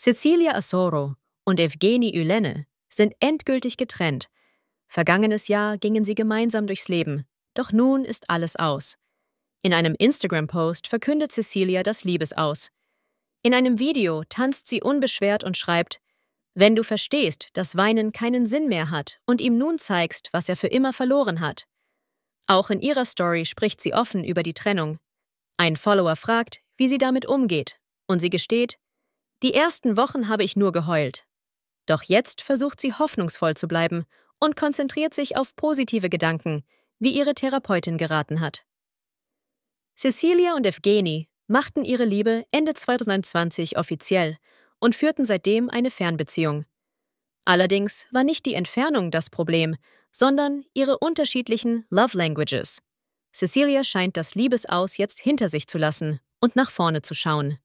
Cecilia Asoro und Evgeni Ylenne sind endgültig getrennt. Vergangenes Jahr gingen sie gemeinsam durchs Leben, doch nun ist alles aus. In einem Instagram-Post verkündet Cecilia das Liebesaus. In einem Video tanzt sie unbeschwert und schreibt, wenn du verstehst, dass Weinen keinen Sinn mehr hat und ihm nun zeigst, was er für immer verloren hat. Auch in ihrer Story spricht sie offen über die Trennung. Ein Follower fragt, wie sie damit umgeht, und sie gesteht, die ersten Wochen habe ich nur geheult. Doch jetzt versucht sie hoffnungsvoll zu bleiben und konzentriert sich auf positive Gedanken, wie ihre Therapeutin geraten hat. Cecilia und Evgeni machten ihre Liebe Ende 2020 offiziell und führten seitdem eine Fernbeziehung. Allerdings war nicht die Entfernung das Problem, sondern ihre unterschiedlichen Love Languages. Cecilia scheint das Liebesaus jetzt hinter sich zu lassen und nach vorne zu schauen.